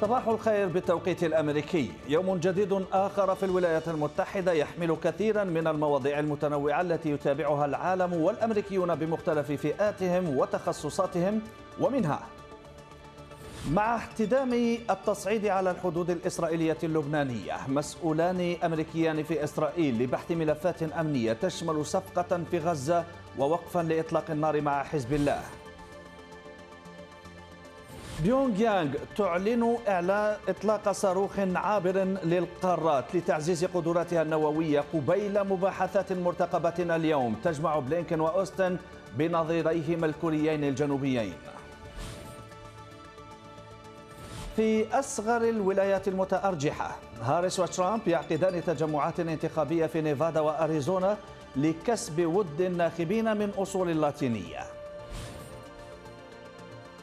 صباح الخير بالتوقيت الامريكي، يوم جديد اخر في الولايات المتحده يحمل كثيرا من المواضيع المتنوعه التي يتابعها العالم والامريكيون بمختلف فئاتهم وتخصصاتهم ومنها مع احتدام التصعيد على الحدود الإسرائيلية اللبنانية مسؤولان أمريكيان في إسرائيل لبحث ملفات أمنية تشمل صفقة في غزة ووقفا لإطلاق النار مع حزب الله بيونغ يانغ تعلن إعلان إطلاق صاروخ عابر للقارات لتعزيز قدراتها النووية قبيل مباحثات مرتقبة اليوم تجمع بلينكن وأوستن بنظيريهما الكوريين الجنوبيين في أصغر الولايات المتأرجحة هاريس وترامب يعقدان تجمعات انتخابية في نيفادا وأريزونا لكسب ود الناخبين من أصول لاتينية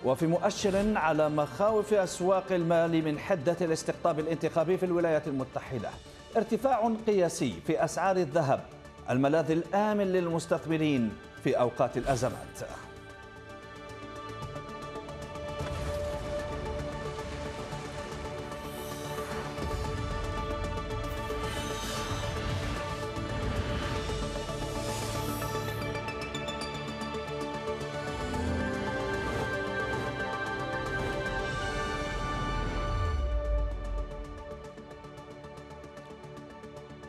وفي مؤشر على مخاوف أسواق المال من حدة الاستقطاب الانتخابي في الولايات المتحدة ارتفاع قياسي في أسعار الذهب الملاذ الآمن للمستثمرين في أوقات الأزمات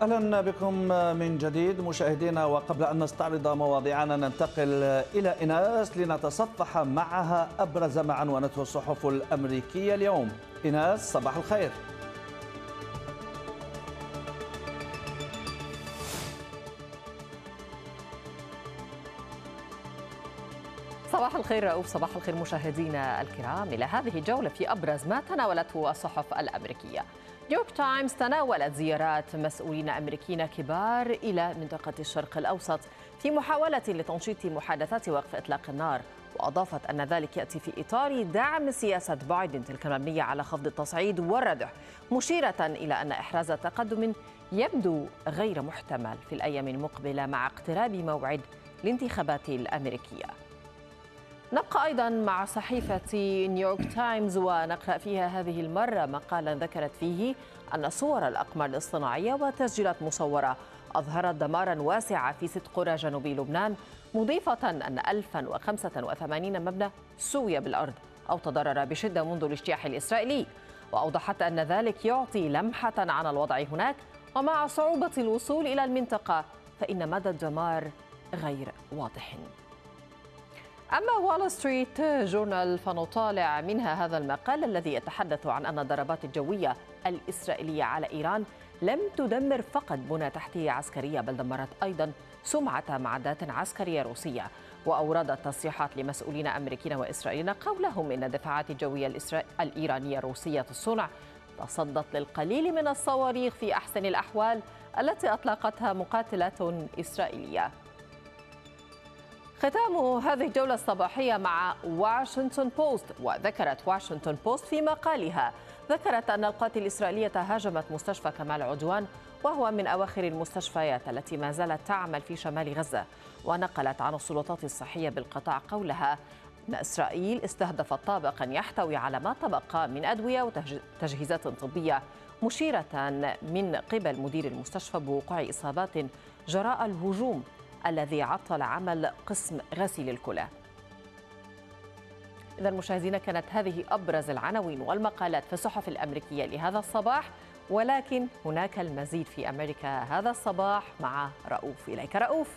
اهلا بكم من جديد مشاهدينا وقبل ان نستعرض مواضيعنا ننتقل الى ايناس لنتصفح معها ابرز ما عنونته الصحف الامريكيه اليوم ايناس صباح الخير الخير رؤوف صباح الخير مشاهدينا الكرام إلى هذه الجولة في أبرز ما تناولته الصحف الأمريكية نيويورك تايمز تناولت زيارات مسؤولين أمريكيين كبار إلى منطقة الشرق الأوسط في محاولة لتنشيط محادثات وقف إطلاق النار وأضافت أن ذلك يأتي في إطار دعم سياسة بايدن تلك المبنية على خفض التصعيد والردع مشيرة إلى أن إحراز تقدم يبدو غير محتمل في الأيام المقبلة مع اقتراب موعد الانتخابات الأمريكية نبقى أيضا مع صحيفة نيويورك تايمز ونقرأ فيها هذه المرة مقالا ذكرت فيه أن صور الأقمار الاصطناعية وتسجيلات مصورة أظهرت دمارا واسعا في ست قرى جنوبي لبنان مضيفة أن 1085 مبنى سوي بالأرض أو تضرر بشدة منذ الاجتياح الإسرائيلي وأوضحت أن ذلك يعطي لمحة عن الوضع هناك ومع صعوبة الوصول إلى المنطقة فإن مدى الدمار غير واضح أما وول ستريت جورنال فنطالع منها هذا المقال الذي يتحدث عن أن الضربات الجوية الإسرائيلية على إيران لم تدمر فقط بنى تحتية عسكرية بل دمرت أيضا سمعة معدات عسكرية روسية وأوردت تصريحات لمسؤولين أمريكيين وإسرائيليين قولهم إن الدفاعات الجوية الإيرانية الروسية الصنع تصدت للقليل من الصواريخ في أحسن الأحوال التي أطلقتها مقاتلة إسرائيلية ختام هذه الجولة الصباحية مع واشنطن بوست وذكرت واشنطن بوست في مقالها ذكرت أن القاتل الإسرائيلية هاجمت مستشفى كمال عدوان وهو من أواخر المستشفيات التي ما زالت تعمل في شمال غزة ونقلت عن السلطات الصحية بالقطاع قولها أن إسرائيل استهدفت طابقا يحتوي على ما تبقى من أدوية وتجهيزات طبية مشيرة من قبل مدير المستشفى بوقوع إصابات جراء الهجوم الذي عطل عمل قسم غسيل الكلى إذا مشاهدينا كانت هذه أبرز العناوين والمقالات في الصحف الأمريكية لهذا الصباح ولكن هناك المزيد في أمريكا هذا الصباح مع رؤوف إليك رؤوف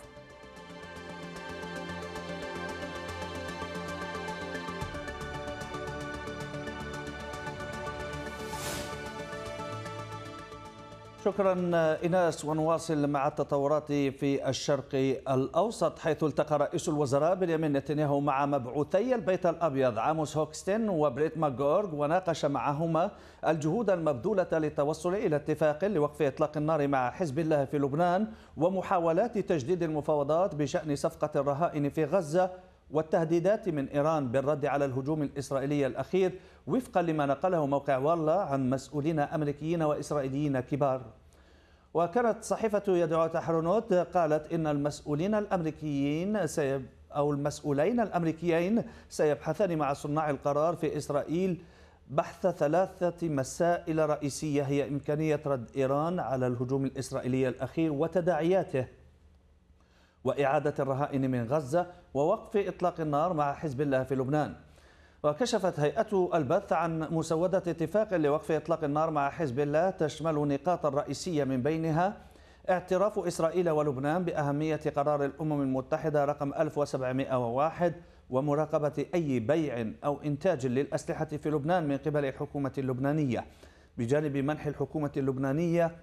شكرا إناس ونواصل مع التطورات في الشرق الأوسط حيث التقى رئيس الوزراء بنيامين نتنياهو مع مبعوثي البيت الأبيض عاموس هوكستن وبريت ماغورغ وناقش معهما الجهود المبذولة للتوصل إلى اتفاق لوقف إطلاق النار مع حزب الله في لبنان ومحاولات تجديد المفاوضات بشأن صفقة الرهائن في غزة والتهديدات من إيران بالرد على الهجوم الإسرائيلي الأخير وفقا لما نقله موقع والله عن مسؤولين أمريكيين وإسرائيليين كبار وكانت صحيفة يدعو تحرنوت قالت إن المسؤولين الأمريكيين سيب أو المسؤولين الأمريكيين سيبحثان مع صناع القرار في إسرائيل بحث ثلاثة مسائل رئيسية هي إمكانية رد إيران على الهجوم الإسرائيلي الأخير وتداعياته وإعادة الرهائن من غزة ووقف إطلاق النار مع حزب الله في لبنان وكشفت هيئة البث عن مسودة اتفاق لوقف إطلاق النار مع حزب الله تشمل نقاطا رئيسية من بينها اعتراف إسرائيل ولبنان بأهمية قرار الأمم المتحدة رقم 1701 ومراقبة أي بيع أو إنتاج للأسلحة في لبنان من قبل الحكومة اللبنانية بجانب منح الحكومة اللبنانية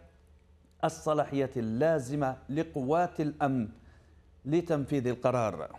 الصلاحية اللازمة لقوات الأمن لتنفيذ القرار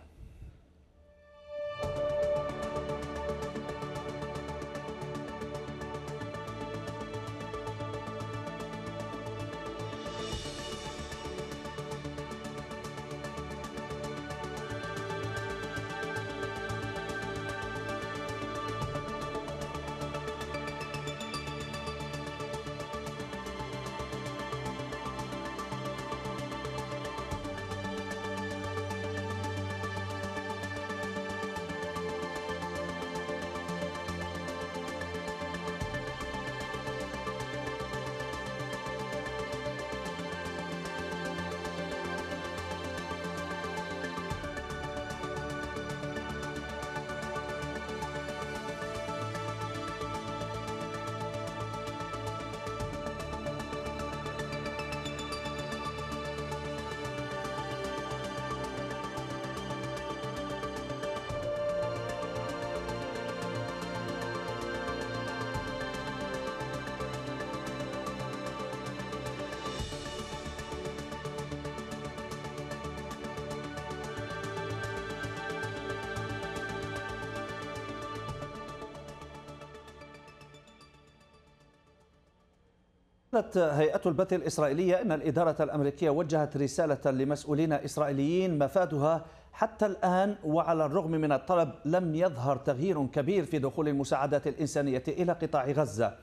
قالت هيئة البث الإسرائيلية أن الإدارة الأمريكية وجهت رسالة لمسؤولين إسرائيليين مفادها حتى الآن وعلى الرغم من الطلب لم يظهر تغيير كبير في دخول المساعدات الإنسانية إلى قطاع غزة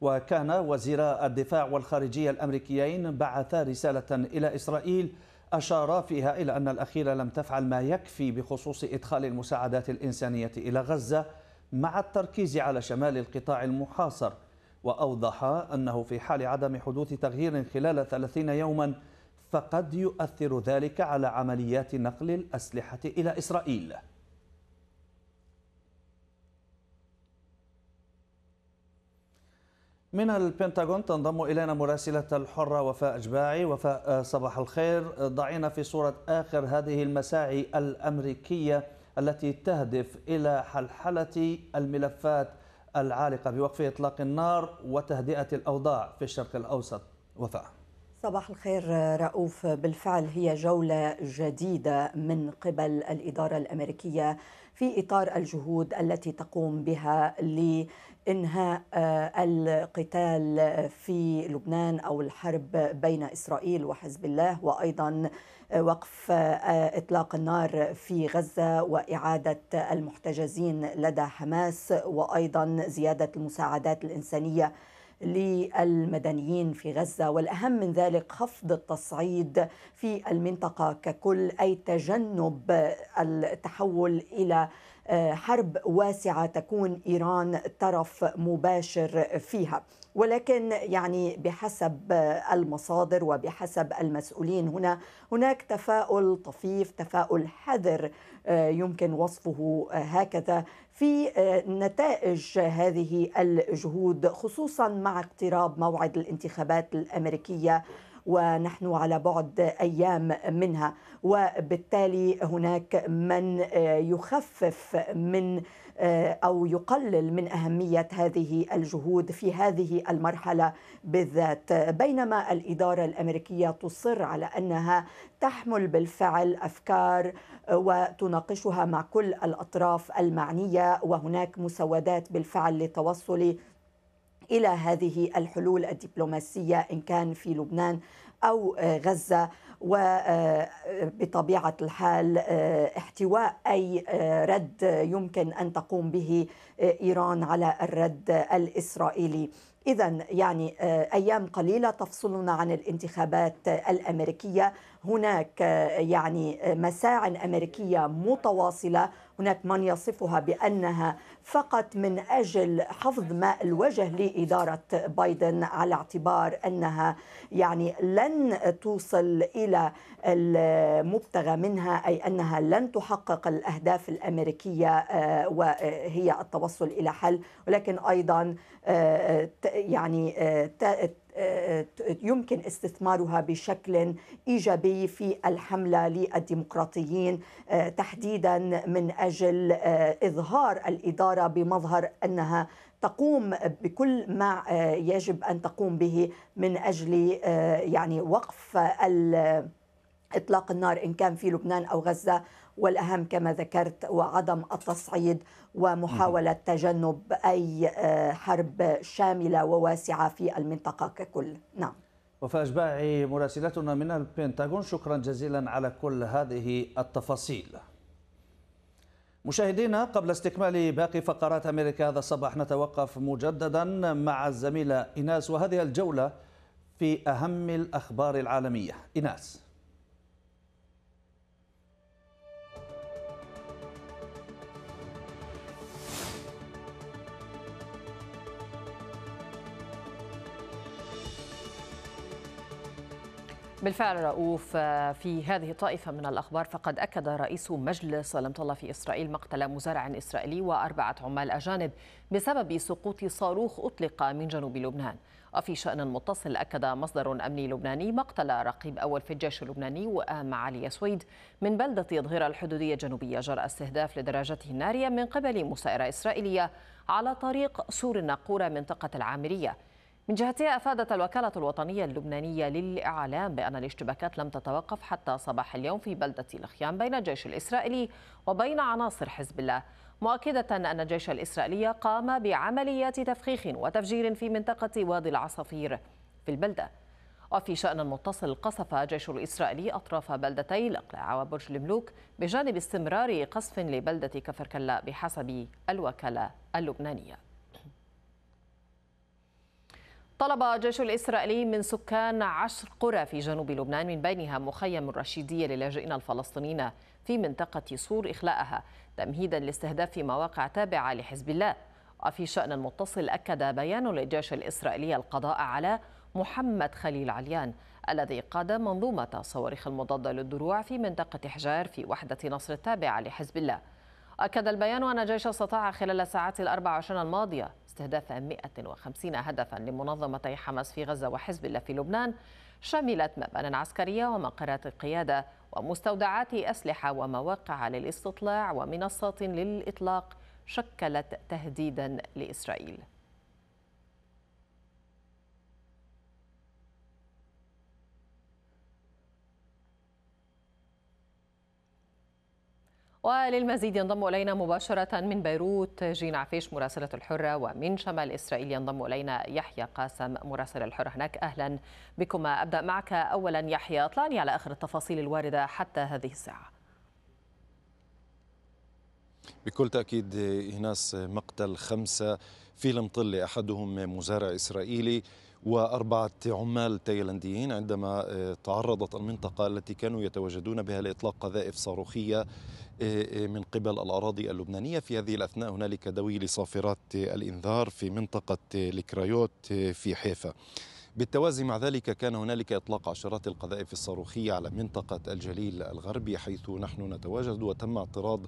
وكان وزيرا الدفاع والخارجية الأمريكيين بعثا رسالة إلى إسرائيل أشارا فيها إلى أن الأخيرة لم تفعل ما يكفي بخصوص إدخال المساعدات الإنسانية إلى غزة مع التركيز على شمال القطاع المحاصر وأوضح أنه في حال عدم حدوث تغيير خلال 30 يوما فقد يؤثر ذلك على عمليات نقل الأسلحة إلى إسرائيل من البنتاغون تنضم إلينا مراسلة الحرة وفاء أجباعي وفاء صباح الخير ضعينا في صورة آخر هذه المساعي الأمريكية التي تهدف إلى حلحلة الملفات العالقة بوقف إطلاق النار وتهدئة الأوضاع في الشرق الأوسط وفاء صباح الخير رؤوف بالفعل هي جولة جديدة من قبل الإدارة الأمريكية في إطار الجهود التي تقوم بها لإنهاء آه، القتال في لبنان أو الحرب بين إسرائيل وحزب الله وأيضا آه، وقف آه، إطلاق النار في غزة وإعادة المحتجزين لدى حماس وأيضا زيادة المساعدات الإنسانية للمدنيين في غزة والأهم من ذلك خفض التصعيد في المنطقة ككل أي تجنب التحول إلى آه، حرب واسعة تكون إيران طرف مباشر فيها ولكن يعني بحسب المصادر وبحسب المسؤولين هنا هناك تفاؤل طفيف تفاؤل حذر آه، يمكن وصفه آه، هكذا في آه، نتائج هذه الجهود خصوصا مع اقتراب موعد الانتخابات الامريكيه ونحن على بعد ايام منها وبالتالي هناك من يخفف من آه، او يقلل من اهميه هذه الجهود في هذه المرحله بالذات بينما الاداره الامريكيه تصر على انها تحمل بالفعل افكار آه، وتناقشها مع كل الاطراف المعنيه وهناك مسودات بالفعل للتوصل الى هذه الحلول الدبلوماسيه ان كان في لبنان او آه، غزه وبطبيعة آه، الحال آه، احتواء أي آه، رد يمكن أن تقوم به إيران على الرد الإسرائيلي إذا يعني أيام قليلة تفصلنا عن الانتخابات الأمريكية هناك يعني مساعن أمريكية متواصلة هناك من يصفها بأنها فقط من أجل حفظ ماء الوجه لإدارة بايدن على اعتبار أنها يعني لن توصل إلى المبتغى منها أي أنها لن تحقق الأهداف الأمريكية آه، وهي التوصل إلى حل ولكن أيضا آه، يعني آه، يمكن استثمارها بشكل ايجابي في الحمله للديمقراطيين آه، تحديدا من اجل آه، اظهار الاداره بمظهر انها تقوم بكل ما آه، يجب ان تقوم به من اجل يعني وقف اطلاق النار ان كان في لبنان او غزه والأهم كما ذكرت وعدم التصعيد ومحاولة تجنب أي آه، حرب شاملة وواسعة في المنطقة ككل نعم وفاء مراسلتنا من البنتاغون شكرا جزيلا على كل هذه التفاصيل مشاهدينا قبل استكمال باقي فقرات أمريكا هذا الصباح نتوقف مجددا مع الزميلة إيناس وهذه الجولة في أهم الأخبار العالمية إيناس بالفعل رؤوف آه، في هذه الطائفة من الأخبار فقد أكد رئيس مجلس المطلة في إسرائيل مقتل مزارع إسرائيلي وأربعة عمال أجانب بسبب سقوط صاروخ أطلق من جنوب لبنان وفي شأن متصل أكد مصدر أمني لبناني مقتل رقيب أول في الجيش اللبناني وآم علي سويد من بلدة ظهيرة الحدودية الجنوبية جراء استهداف لدراجته النارية من قبل مسائرة إسرائيلية على طريق سور الناقورة منطقة العامرية من جهتها أفادت الوكالة الوطنية اللبنانية للإعلام بأن الاشتباكات لم تتوقف حتى صباح اليوم في بلدة الخيام بين الجيش الإسرائيلي وبين عناصر حزب الله مؤكدة أن الجيش الإسرائيلي قام بعمليات تفخيخ وتفجير في منطقة وادي العصافير في البلدة وفي شأن متصل قصف جيش الإسرائيلي أطراف بلدتي الأقلاع وبرج الملوك بجانب استمرار قصف لبلدة كفركلا بحسب الوكالة اللبنانية طلب الجيش الإسرائيلي من سكان عشر قرى في جنوب لبنان من بينها مخيم الرشيدية للاجئين الفلسطينيين في منطقة سور إخلاءها تمهيدا لاستهداف مواقع تابعة لحزب الله وفي شأن متصل أكد بيان للجيش الإسرائيلي القضاء على محمد خليل عليان الذي قاد منظومة صواريخ المضادة للدروع في منطقة حجار في وحدة نصر التابعة لحزب الله أكد البيان أن الجيش استطاع خلال الساعات الأربع وعشرين الماضية استهداف 150 هدفا لمنظمتي حماس في غزة وحزب الله في لبنان شملت مبانا عسكرية ومقرات القيادة ومستودعات أسلحة ومواقع للاستطلاع ومنصات للإطلاق شكلت تهديدا لإسرائيل وللمزيد ينضم إلينا مباشرة من بيروت جين عفيش مراسلة الحرة ومن شمال إسرائيل ينضم إلينا يحيى قاسم مراسل الحرة هناك أهلا بكما أبدأ معك أولا يحيى اطلعني على آخر التفاصيل الواردة حتى هذه الساعة بكل تأكيد إهناس مقتل خمسة في المطلة أحدهم مزارع إسرائيلي وأربعة عمال تايلانديين عندما تعرضت المنطقة التي كانوا يتواجدون بها لإطلاق قذائف صاروخية آه، آه، من قبل الأراضي اللبنانية في هذه الأثناء هنالك دوي لصافرات الإنذار في منطقة الكرايوت آه، في حيفا بالتوازي مع ذلك كان هنالك اطلاق عشرات القذائف الصاروخيه على منطقه الجليل الغربي حيث نحن نتواجد وتم اعتراض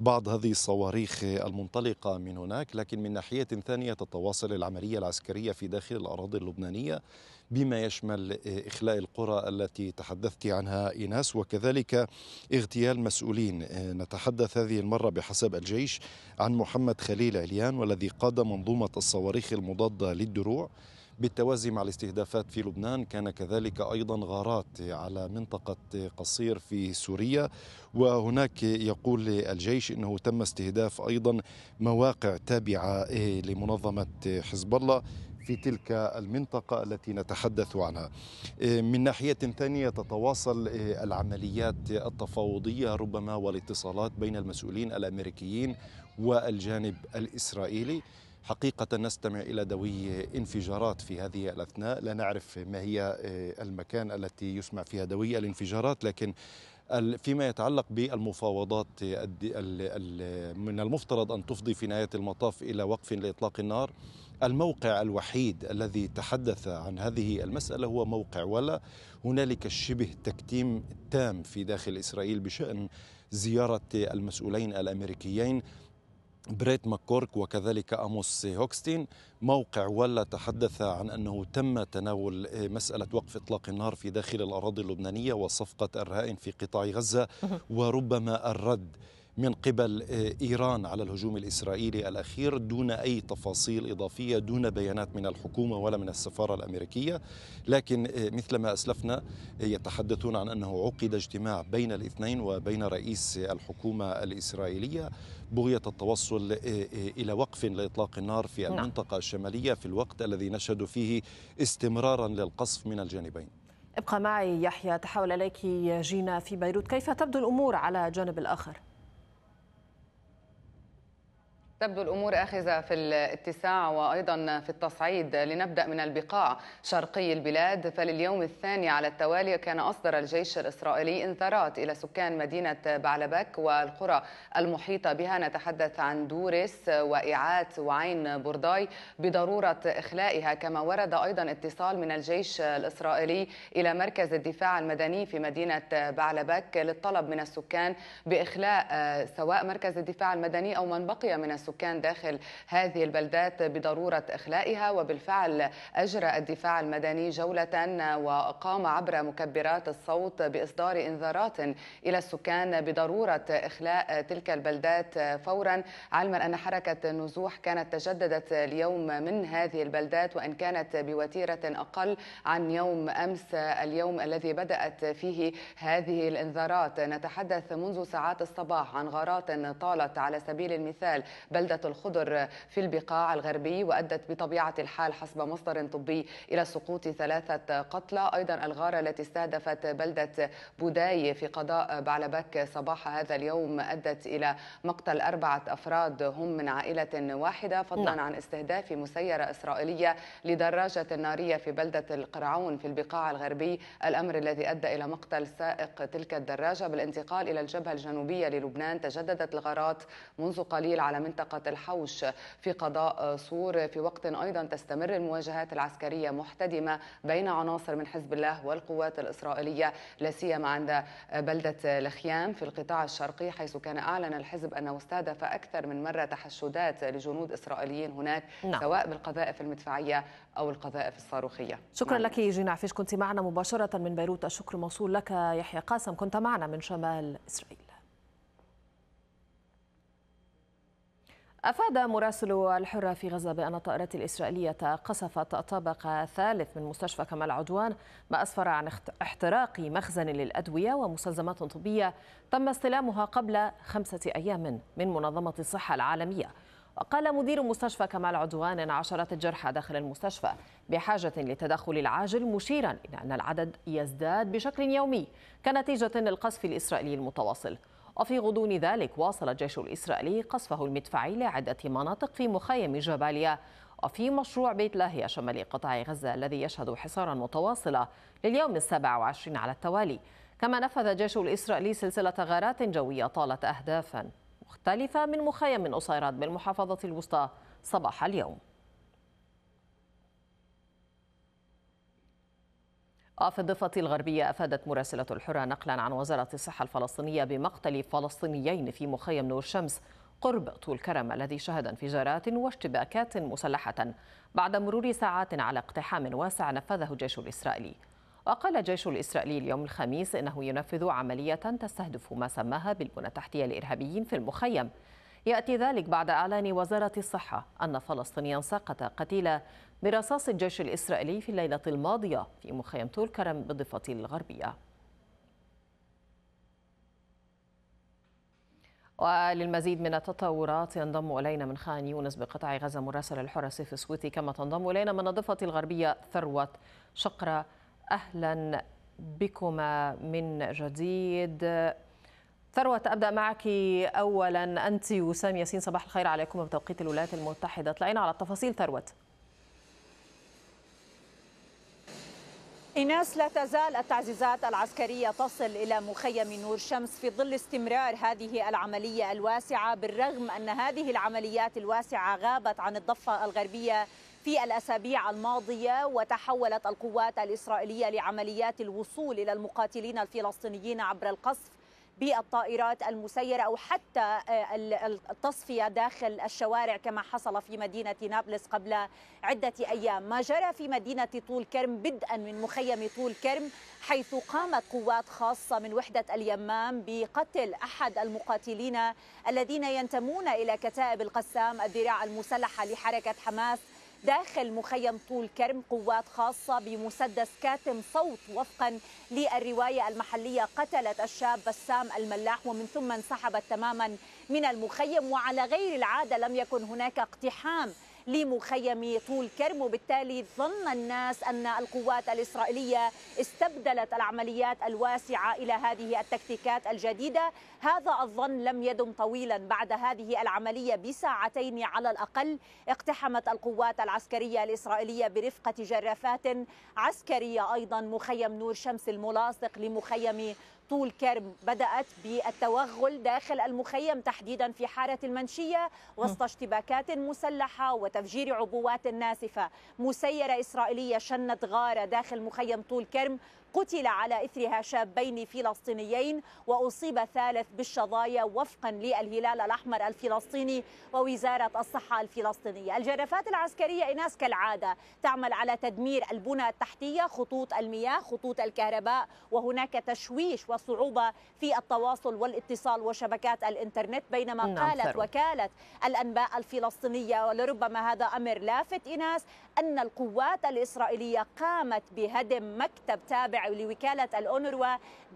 بعض هذه الصواريخ المنطلقه من هناك لكن من ناحيه ثانيه تتواصل العمليه العسكريه في داخل الاراضي اللبنانيه بما يشمل آه، إخلاء القرى التي تحدثت عنها إيناس وكذلك اغتيال مسؤولين آه، نتحدث هذه المرة بحسب الجيش عن محمد خليل عليان والذي قاد منظومة الصواريخ المضادة للدروع بالتوازي مع الاستهدافات في لبنان كان كذلك ايضا غارات على منطقه قصير في سوريا وهناك يقول الجيش انه تم استهداف ايضا مواقع تابعه آه، لمنظمه حزب الله في تلك المنطقة التي نتحدث عنها إيه، من ناحية ثانية تتواصل إيه، العمليات التفاوضية ربما والاتصالات بين المسؤولين الأمريكيين والجانب الإسرائيلي حقيقة نستمع إلى دوي انفجارات في هذه الأثناء لا نعرف ما هي إيه، المكان التي يسمع فيها دوي الانفجارات لكن فيما يتعلق بالمفاوضات من المفترض أن تفضي في نهاية المطاف إلى وقف لإطلاق النار الموقع الوحيد الذي تحدث عن هذه المسألة هو موقع ولا هنالك شبه تكتيم تام في داخل إسرائيل بشأن زيارة المسؤولين الأمريكيين بريت ماكورك وكذلك أموس هوكستين موقع ولا تحدث عن أنه تم تناول مسألة وقف إطلاق النار في داخل الأراضي اللبنانية وصفقة الرهائن في قطاع غزة وربما الرد من قبل آه، ايران على الهجوم الاسرائيلي الاخير دون اي تفاصيل اضافيه دون بيانات من الحكومه ولا من السفاره الامريكيه لكن آه، مثلما اسلفنا آه، يتحدثون عن انه عقد اجتماع بين الاثنين وبين رئيس الحكومه الاسرائيليه بغيه التوصل الى وقف لاطلاق النار في نعم. المنطقه الشماليه في الوقت الذي نشهد فيه استمرارا للقصف من الجانبين ابقى معي يحيى تحول اليك جينا في بيروت كيف تبدو الامور على الجانب الاخر تبدو الأمور آخذة في الاتساع وأيضا في التصعيد لنبدأ من البقاع شرقي البلاد فلليوم الثاني على التوالي كان أصدر الجيش الإسرائيلي انذارات إلى سكان مدينة بعلبك والقرى المحيطة بها نتحدث عن دورس وإعات وعين برداي بضرورة إخلائها كما ورد أيضا اتصال من الجيش الإسرائيلي إلى مركز الدفاع المدني في مدينة بعلبك للطلب من السكان بإخلاء سواء مركز الدفاع المدني أو من بقي من السكان السكان داخل هذه البلدات بضرورة إخلائها وبالفعل أجرى الدفاع المدني جولة وقام عبر مكبرات الصوت بإصدار إنذارات إلى السكان بضرورة إخلاء تلك البلدات فورا علما أن حركة النزوح كانت تجددت اليوم من هذه البلدات وإن كانت بوتيرة أقل عن يوم أمس اليوم الذي بدأت فيه هذه الإنذارات نتحدث منذ ساعات الصباح عن غارات طالت على سبيل المثال بلدة الخضر في البقاع الغربي وأدت بطبيعة الحال حسب مصدر طبي إلى سقوط ثلاثة قتلى أيضا الغارة التي استهدفت بلدة بوداي في قضاء بعلبك صباح هذا اليوم أدت إلى مقتل أربعة أفراد هم من عائلة واحدة فضلا نعم. عن استهداف مسيرة إسرائيلية لدراجة نارية في بلدة القرعون في البقاع الغربي الأمر الذي أدى إلى مقتل سائق تلك الدراجة بالانتقال إلى الجبهة الجنوبية للبنان تجددت الغارات منذ قليل على منطقة منطقة الحوش في قضاء صور في وقت أيضا تستمر المواجهات العسكرية محتدمة بين عناصر من حزب الله والقوات الإسرائيلية لا سيما عند بلدة لخيام في القطاع الشرقي حيث كان أعلن الحزب أنه استهدف أكثر من مرة تحشدات لجنود إسرائيليين هناك نعم. سواء بالقذائف المدفعية أو القذائف الصاروخية شكرا نعم. لك جينا عفيش كنت معنا مباشرة من بيروت الشكر موصول لك يحيى قاسم كنت معنا من شمال إسرائيل أفاد مراسل الحرة في غزة بأن الطائرات الإسرائيلية قصفت طابق ثالث من مستشفى كمال عدوان ما أسفر عن احتراق مخزن للأدوية ومستلزمات طبية تم استلامها قبل خمسة أيام من منظمة الصحة العالمية وقال مدير مستشفى كمال عدوان أن عشرات الجرحى داخل المستشفى بحاجة للتدخل العاجل مشيرا إلى أن العدد يزداد بشكل يومي كنتيجة للقصف الإسرائيلي المتواصل وفي غضون ذلك واصل الجيش الإسرائيلي قصفه المدفعي لعدة مناطق في مخيم جباليا وفي مشروع بيت لاهيا شمال قطاع غزة الذي يشهد حصارا متواصلة لليوم السابع وعشرين على التوالي كما نفذ الجيش الإسرائيلي سلسلة غارات جوية طالت أهدافا مختلفة من مخيم أصيرات بالمحافظة الوسطى صباح اليوم وفي الضفة الغربية أفادت مراسلة الحرة نقلا عن وزارة الصحة الفلسطينية بمقتل فلسطينيين في مخيم نور شمس قرب طول كرم الذي شهد انفجارات واشتباكات مسلحة بعد مرور ساعات على اقتحام واسع نفذه الجيش الإسرائيلي وقال الجيش الإسرائيلي اليوم الخميس إنه ينفذ عملية تستهدف ما سماها بالبنى التحتية الإرهابيين في المخيم يأتي ذلك بعد إعلان وزارة الصحة أن فلسطينيا ساقط قتيلا برصاص الجيش الإسرائيلي في الليلة الماضية في مخيم تول كرم بالضفة الغربية وللمزيد من التطورات ينضم إلينا من خان يونس بقطاع غزة مراسل الحرة سيف السويتي كما تنضم إلينا من الضفة الغربية ثروة شقرة أهلا بكما من جديد ثروة أبدأ معك أولا أنت وسام ياسين صباح الخير عليكم بتوقيت الولايات المتحدة طلعنا على التفاصيل ثروة إناس لا تزال التعزيزات العسكرية تصل إلى مخيم نور شمس في ظل استمرار هذه العملية الواسعة بالرغم أن هذه العمليات الواسعة غابت عن الضفة الغربية في الأسابيع الماضية وتحولت القوات الإسرائيلية لعمليات الوصول إلى المقاتلين الفلسطينيين عبر القصف بالطائرات المسيرة أو حتى آه، التصفية داخل الشوارع كما حصل في مدينة نابلس قبل عدة أيام ما جرى في مدينة طول كرم بدءا من مخيم طول كرم حيث قامت قوات خاصة من وحدة اليمام بقتل أحد المقاتلين الذين ينتمون إلى كتائب القسام الذراع المسلحة لحركة حماس داخل مخيم طول كرم قوات خاصة بمسدس كاتم صوت وفقا للرواية المحلية قتلت الشاب بسام الملاح ومن ثم انسحبت تماما من المخيم وعلى غير العادة لم يكن هناك اقتحام لمخيم طول كرم وبالتالي ظن الناس أن القوات الإسرائيلية استبدلت العمليات الواسعة إلى هذه التكتيكات الجديدة هذا الظن لم يدم طويلا بعد هذه العملية بساعتين على الأقل اقتحمت القوات العسكرية الإسرائيلية برفقة جرافات عسكرية أيضا مخيم نور شمس الملاصق لمخيم طول كرم بدأت بالتوغل داخل المخيم تحديدا في حارة المنشية وسط نعم. اشتباكات مسلحة وتفجير عبوات ناسفة مسيرة إسرائيلية شنت غارة داخل مخيم طول كرم قتل على إثرها شابين فلسطينيين وأصيب ثالث بالشظايا وفقا للهلال الأحمر الفلسطيني ووزارة الصحة الفلسطينية الجرافات العسكرية إناس كالعادة تعمل على تدمير البنى التحتية خطوط المياه خطوط الكهرباء وهناك تشويش وصعوبة في التواصل والاتصال وشبكات الإنترنت بينما نعم، قالت وكالة الأنباء الفلسطينية ولربما هذا أمر لافت إناس أن القوات الإسرائيلية قامت بهدم مكتب تابع لوكالة الأونروا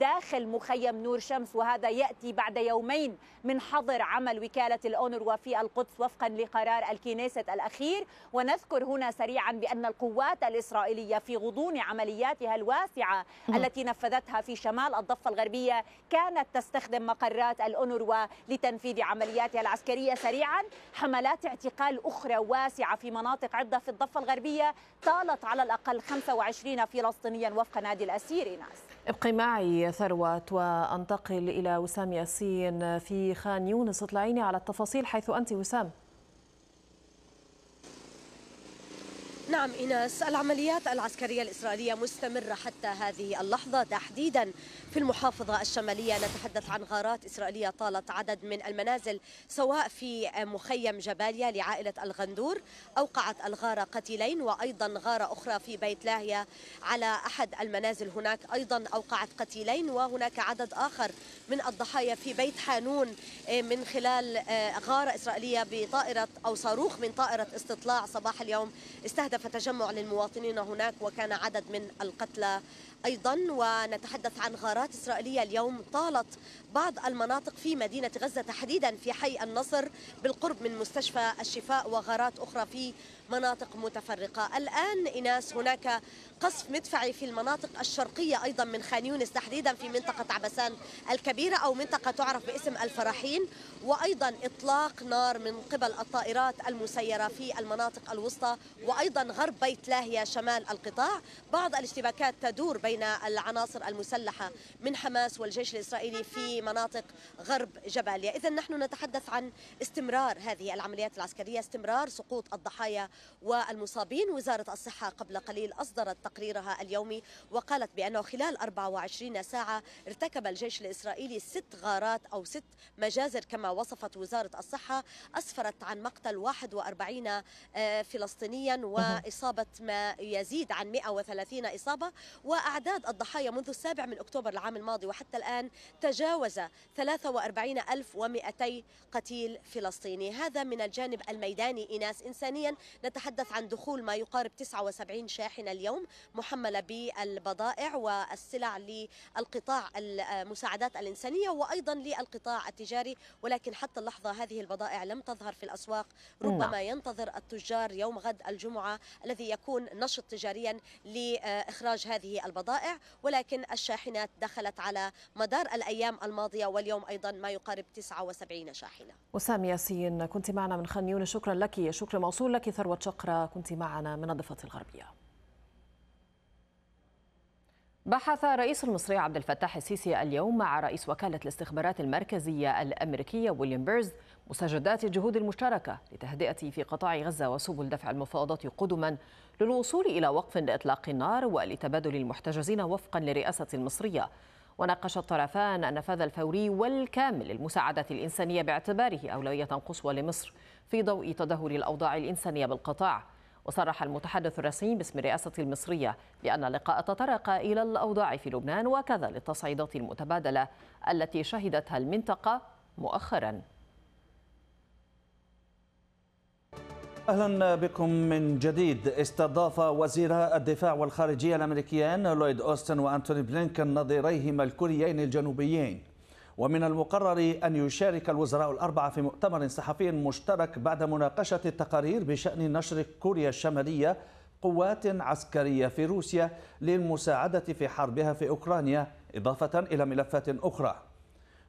داخل مخيم نور شمس وهذا يأتي بعد يومين من حظر عمل وكالة الأونروا في القدس وفقا لقرار الكنيسة الأخير ونذكر هنا سريعا بأن القوات الإسرائيلية في غضون عملياتها الواسعة نعم. التي نفذتها في شمال الضفة الغربية كانت تستخدم مقرات الأونروا لتنفيذ عملياتها العسكرية سريعا حملات اعتقال أخرى واسعة في مناطق عدة في الضفة الغربية طالت على الأقل 25 فلسطينيا وفق نادي الأسد أسير ناس ابقي معي ثروت وأنتقل إلى وسام ياسين في خان يونس اطلعيني على التفاصيل حيث أنت وسام نعم إيناس العمليات العسكرية الإسرائيلية مستمرة حتى هذه اللحظة تحديدا في المحافظة الشمالية نتحدث عن غارات إسرائيلية طالت عدد من المنازل سواء في مخيم جباليا لعائلة الغندور أوقعت الغارة قتيلين وأيضا غارة أخرى في بيت لاهيا على أحد المنازل هناك أيضا أوقعت قتيلين وهناك عدد آخر من الضحايا في بيت حانون آه، من خلال آه، غارة إسرائيلية بطائرة أو صاروخ من طائرة استطلاع صباح اليوم استهدف هدف تجمع للمواطنين هناك وكان عدد من القتلى أيضا ونتحدث عن غارات إسرائيلية اليوم طالت بعض المناطق في مدينة غزة تحديدا في حي النصر بالقرب من مستشفى الشفاء وغارات أخرى في مناطق متفرقة الآن إناس هناك قصف مدفعي في المناطق الشرقية أيضا من خان يونس تحديدا في منطقة عبسان الكبيرة أو منطقة تعرف باسم الفراحين وأيضا إطلاق نار من قبل الطائرات المسيرة في المناطق الوسطى وأيضا غرب بيت لاهيا شمال القطاع بعض الاشتباكات تدور بين بين العناصر المسلحة من حماس والجيش الإسرائيلي في مناطق غرب جباليا إذا نحن نتحدث عن استمرار هذه العمليات العسكرية استمرار سقوط الضحايا والمصابين وزارة الصحة قبل قليل أصدرت تقريرها اليومي وقالت بأنه خلال 24 ساعة ارتكب الجيش الإسرائيلي ست غارات أو ست مجازر كما وصفت وزارة الصحة أسفرت عن مقتل 41 آه، فلسطينيا وإصابة ما يزيد عن 130 إصابة وأعلى أعداد الضحايا منذ السابع من أكتوبر العام الماضي وحتى الآن تجاوز 43200 قتيل فلسطيني هذا من الجانب الميداني إناس إنسانيا نتحدث عن دخول ما يقارب 79 شاحنة اليوم محملة بالبضائع والسلع للقطاع المساعدات الإنسانية وأيضا للقطاع التجاري ولكن حتى اللحظة هذه البضائع لم تظهر في الأسواق نعم. ربما ينتظر التجار يوم غد الجمعة الذي يكون نشط تجاريا لإخراج هذه البضائع البضائع ولكن الشاحنات دخلت على مدار الأيام الماضية واليوم أيضا ما يقارب 79 شاحنة وسام ياسين كنت معنا من خان يونس شكرا لك شكرا موصول لك ثروة شقرة كنت معنا من الضفة الغربية بحث رئيس المصري عبد الفتاح السيسي اليوم مع رئيس وكالة الاستخبارات المركزية الأمريكية ويليام بيرز مسجدات الجهود المشتركة لتهدئة في قطاع غزة وسبل دفع المفاوضات قدما للوصول إلى وقف لإطلاق النار ولتبادل المحتجزين وفقا لرئاسه المصرية وناقش الطرفان النفاذ الفوري والكامل للمساعدات الإنسانية باعتباره أولوية قصوى لمصر في ضوء تدهور الأوضاع الإنسانية بالقطاع وصرح المتحدث الرسمي باسم الرئاسة المصرية بأن اللقاء تطرق إلى الأوضاع في لبنان وكذا للتصعيدات المتبادلة التي شهدتها المنطقة مؤخراً اهلا بكم من جديد استضاف وزيرا الدفاع والخارجيه الأمريكيين لويد اوستن وانتوني بلينكن نظيريهما الكوريين الجنوبيين ومن المقرر أن يشارك الوزراء الأربعة في مؤتمر صحفي مشترك بعد مناقشة التقارير بشأن نشر كوريا الشمالية قوات عسكرية في روسيا للمساعدة في حربها في أوكرانيا إضافة إلى ملفات أخرى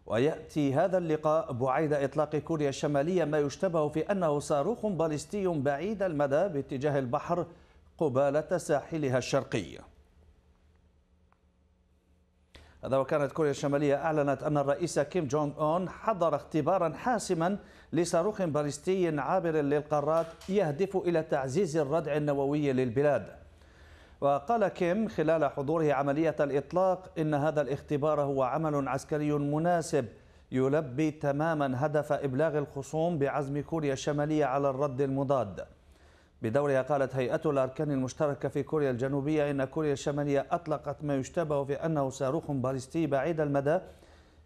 ويأتي هذا اللقاء بعيد إطلاق كوريا الشمالية ما يشتبه في أنه صاروخ باليستي بعيد المدى باتجاه البحر قبالة ساحلها الشرقي هذا وكانت كوريا الشمالية أعلنت أن الرئيس كيم جونغ أون حضر اختبارا حاسما لصاروخ باليستي عابر للقارات يهدف إلى تعزيز الردع النووي للبلاد وقال كيم خلال حضوره عملية الإطلاق إن هذا الاختبار هو عمل عسكري مناسب يلبي تماما هدف إبلاغ الخصوم بعزم كوريا الشمالية على الرد المضاد بدورها قالت هيئة الأركان المشتركة في كوريا الجنوبية إن كوريا الشمالية أطلقت ما يشتبه في أنه صاروخ باليستي بعيد المدى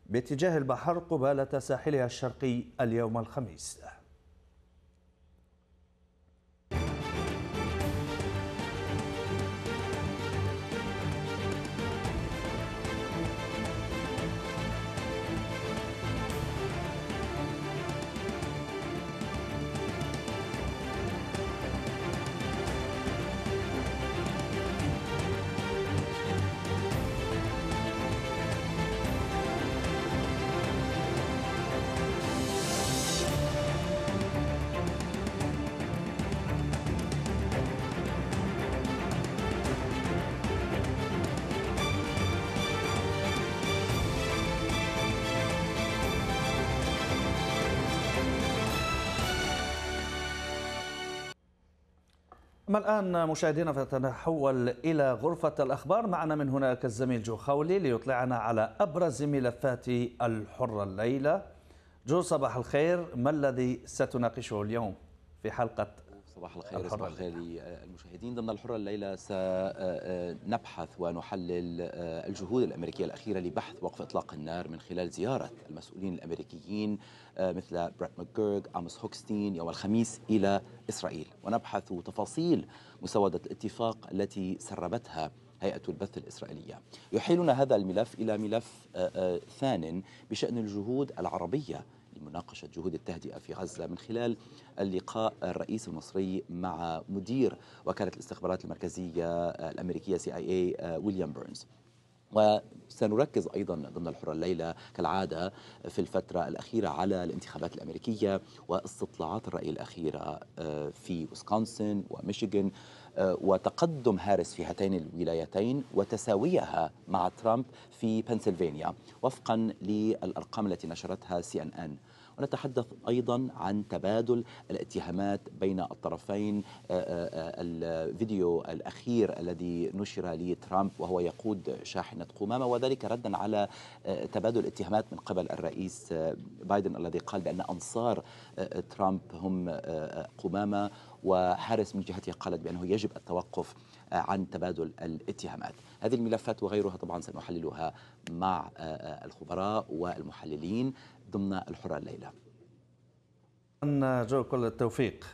باتجاه البحر قبالة ساحلها الشرقي اليوم الخميس ما الآن مشاهدينا فتنحول إلى غرفة الأخبار معنا من هناك الزميل جو خولي ليطلعنا على أبرز ملفات الحرة الليلة جو صباح الخير ما الذي ستناقشه اليوم في حلقة صباح الخير صباح الخير للمشاهدين آه، ضمن الحرة الليلة سنبحث ونحلل آه، الجهود الأمريكية الأخيرة لبحث وقف إطلاق النار من خلال زيارة المسؤولين الأمريكيين آه، مثل بريت ماكيرغ أمس هوكستين يوم الخميس إلى إسرائيل ونبحث تفاصيل مسودة الاتفاق التي سربتها هيئة البث الإسرائيلية يحيلنا هذا الملف إلى ملف ثان بشأن الجهود العربية لمناقشة جهود التهدئة في غزة من خلال اللقاء الرئيس المصري مع مدير وكالة الاستخبارات المركزية الأمريكية CIA ويليام بيرنز وسنركز ايضا ضمن الحره الليله كالعاده في الفتره الاخيره على الانتخابات الامريكيه واستطلاعات الراي الاخيره آه، في ويسكونسن وميشيغان آه، وتقدم هاريس في هاتين الولايتين وتساويها مع ترامب في بنسلفانيا وفقا للأرقام التي نشرتها سي ان ان ونتحدث أيضا عن تبادل الاتهامات بين الطرفين آه، آه، آه، الفيديو الأخير الذي نشر لترامب وهو يقود شاحنة قمامة وذلك ردا على تبادل الاتهامات من قبل الرئيس بايدن الذي قال بأن أنصار ترامب هم قمامة وحارس من جهته قالت بأنه يجب التوقف عن تبادل الاتهامات هذه الملفات وغيرها طبعا سنحللها مع الخبراء والمحللين ضمن الحرة الليلة جو كل التوفيق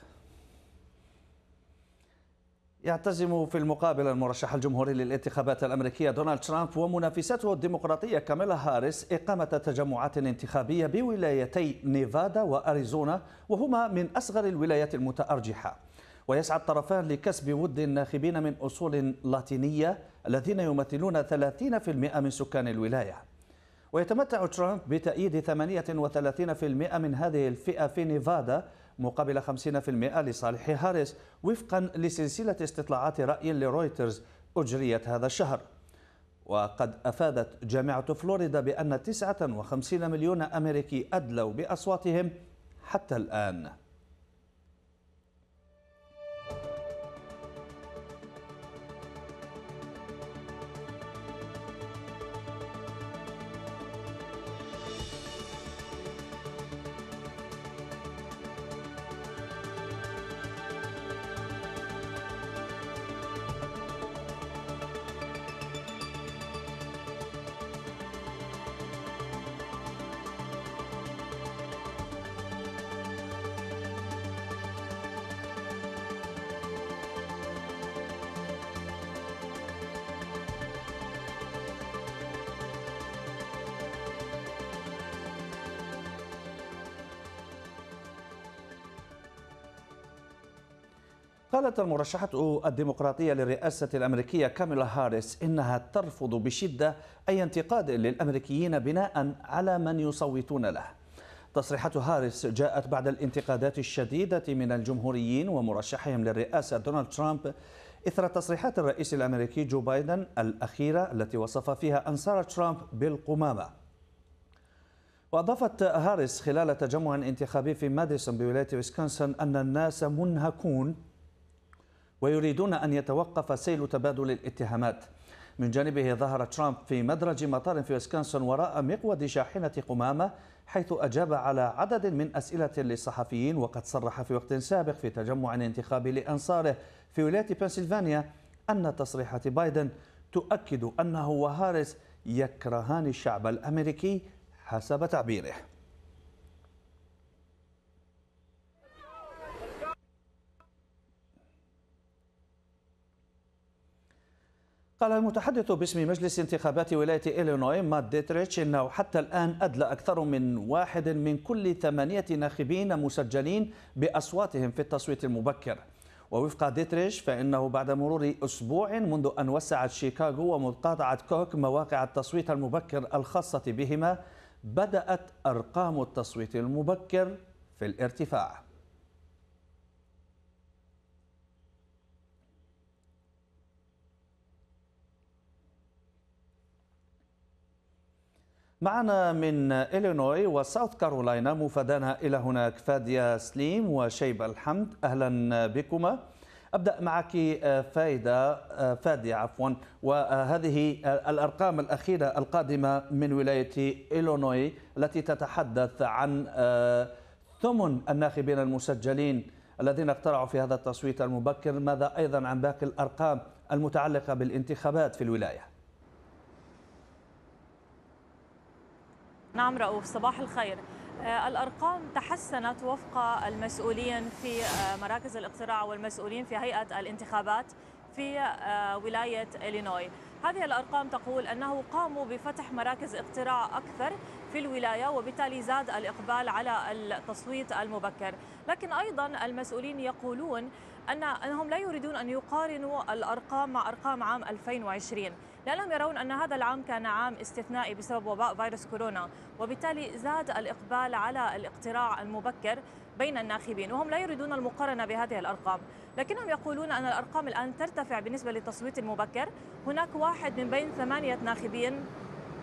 يعتزم في المقابل المرشح الجمهوري للانتخابات الأمريكية دونالد ترامب ومنافسته الديمقراطية كاميلا هاريس إقامة تجمعات انتخابية بولايتي نيفادا وأريزونا وهما من أصغر الولايات المتأرجحة ويسعى الطرفان لكسب ود الناخبين من أصول لاتينية الذين يمثلون 30% من سكان الولاية ويتمتع ترامب بتأييد 38% من هذه الفئة في نيفادا مقابل 50% لصالح هاريس وفقا لسلسلة استطلاعات رأي لرويترز أجريت هذا الشهر وقد أفادت جامعة فلوريدا بأن 59 مليون أمريكي أدلوا بأصواتهم حتى الآن قالت المرشحة الديمقراطية للرئاسة الأمريكية كاميلا هاريس إنها ترفض بشدة أي انتقاد للأمريكيين بناء على من يصوتون له تصريحات هاريس جاءت بعد الانتقادات الشديدة من الجمهوريين ومرشحهم للرئاسة دونالد ترامب إثر تصريحات الرئيس الأمريكي جو بايدن الأخيرة التي وصف فيها أنصار ترامب بالقمامة وأضافت هاريس خلال تجمع انتخابي في ماديسون بولاية ويسكونسن أن الناس منهكون ويريدون أن يتوقف سيل تبادل الاتهامات من جانبه ظهر ترامب في مدرج مطار في ويسكنسون وراء مقود شاحنة قمامة حيث أجاب على عدد من أسئلة للصحفيين وقد صرح في وقت سابق في تجمع انتخابي لأنصاره في ولاية بنسلفانيا أن تصريحات بايدن تؤكد أنه وهارس يكرهان الشعب الأمريكي حسب تعبيره قال المتحدث باسم مجلس انتخابات ولاية إلينوي مات ديتريتش إنه حتى الآن أدلى أكثر من واحد من كل ثمانية ناخبين مسجلين بأصواتهم في التصويت المبكر ووفق ديتريش فإنه بعد مرور أسبوع منذ أن وسعت شيكاغو ومقاطعة كوك مواقع التصويت المبكر الخاصة بهما بدأت أرقام التصويت المبكر في الارتفاع معنا من إلينوي وساوث كارولاينا مفادانا إلى هناك فادية سليم وشيب الحمد أهلا بكما أبدأ معك آه، فايدة آه، فادية عفوا وهذه آه، الأرقام الأخيرة القادمة من ولاية إلينوي التي تتحدث عن ثمن الناخبين المسجلين الذين اقترعوا في هذا التصويت المبكر ماذا أيضا عن باقي الأرقام المتعلقة بالانتخابات في الولاية نعم رؤوف صباح الخير آه، الأرقام تحسنت وفق المسؤولين في آه، مراكز الاقتراع والمسؤولين في هيئة الانتخابات في آه، ولاية إلينوي هذه الأرقام تقول أنه قاموا بفتح مراكز اقتراع أكثر في الولاية وبالتالي زاد الإقبال على التصويت المبكر لكن أيضا المسؤولين يقولون أنهم لا يريدون أن يقارنوا الأرقام مع أرقام عام 2020 لأنهم يرون أن هذا العام كان عام استثنائي بسبب وباء فيروس كورونا وبالتالي زاد الإقبال على الاقتراع المبكر بين الناخبين وهم لا يريدون المقارنة بهذه الأرقام لكنهم يقولون أن الأرقام الآن ترتفع بالنسبة للتصويت المبكر هناك واحد من بين ثمانية ناخبين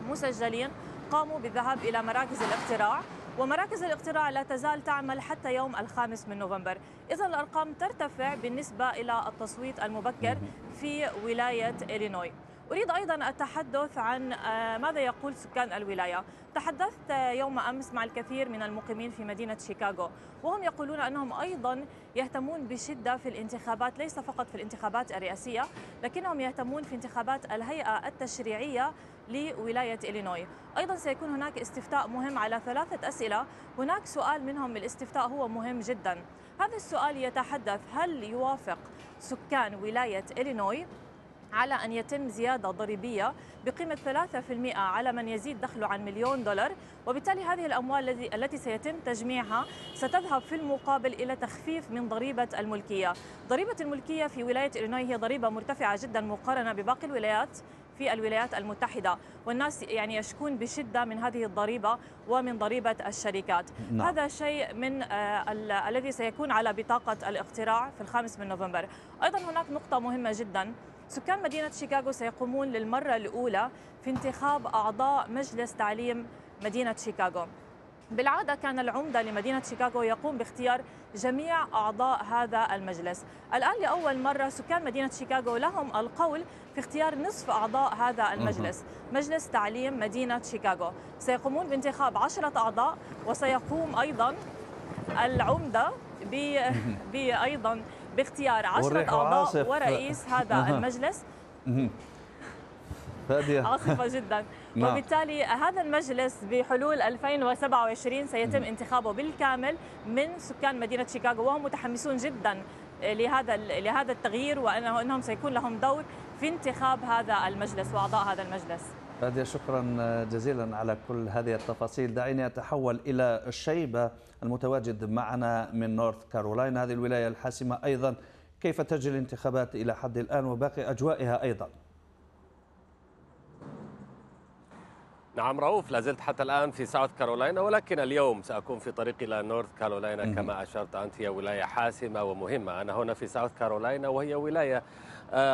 مسجلين قاموا بالذهاب إلى مراكز الاقتراع ومراكز الاقتراع لا تزال تعمل حتى يوم الخامس من نوفمبر إذا الأرقام ترتفع بالنسبة إلى التصويت المبكر في ولاية إلينوي أريد أيضا التحدث عن آه، ماذا يقول سكان الولاية تحدثت آه، يوم أمس مع الكثير من المقيمين في مدينة شيكاغو وهم يقولون أنهم أيضا يهتمون بشدة في الانتخابات ليس فقط في الانتخابات الرئاسية لكنهم يهتمون في انتخابات الهيئة التشريعية لولاية إلينوي أيضا سيكون هناك استفتاء مهم على ثلاثة أسئلة هناك سؤال منهم الاستفتاء هو مهم جدا هذا السؤال يتحدث هل يوافق سكان ولاية إلينوي على أن يتم زيادة ضريبية بقيمة 3% على من يزيد دخله عن مليون دولار وبالتالي هذه الأموال التي سيتم تجميعها ستذهب في المقابل إلى تخفيف من ضريبة الملكية ضريبة الملكية في ولاية إلينوي هي ضريبة مرتفعة جدا مقارنة بباقي الولايات في الولايات المتحدة والناس يعني يشكون بشدة من هذه الضريبة ومن ضريبة الشركات نعم. هذا شيء من آه، الذي سيكون على بطاقة الاقتراع في الخامس من نوفمبر أيضا هناك نقطة مهمة جداً سكان مدينة شيكاغو سيقومون للمرة الأولى في انتخاب أعضاء مجلس تعليم مدينة شيكاغو بالعادة كان العمدة لمدينة شيكاغو يقوم باختيار جميع أعضاء هذا المجلس الآن لأول مرة سكان مدينة شيكاغو لهم القول في اختيار نصف أعضاء هذا المجلس مجلس تعليم مدينة شيكاغو سيقومون بانتخاب عشرة أعضاء وسيقوم أيضا العمدة بأيضا باختيار 10 أعضاء ورئيس هذا المجلس عاصفة جدا نعم. وبالتالي هذا المجلس بحلول 2027 سيتم انتخابه بالكامل من سكان مدينة شيكاغو وهم متحمسون جدا لهذا لهذا التغيير وانهم سيكون لهم دور في انتخاب هذا المجلس واعضاء هذا المجلس فادي شكرا جزيلا على كل هذه التفاصيل دعيني أتحول إلى الشيبة المتواجد معنا من نورث كارولاينا هذه الولاية الحاسمة أيضا كيف تجري الانتخابات إلى حد الآن وباقي أجوائها أيضا نعم رؤوف لازلت حتى الآن في ساوث كارولاينا ولكن اليوم سأكون في طريقي إلى نورث كارولاينا كما أشرت أنت هي ولاية حاسمة ومهمة أنا هنا في ساوث كارولاينا وهي ولاية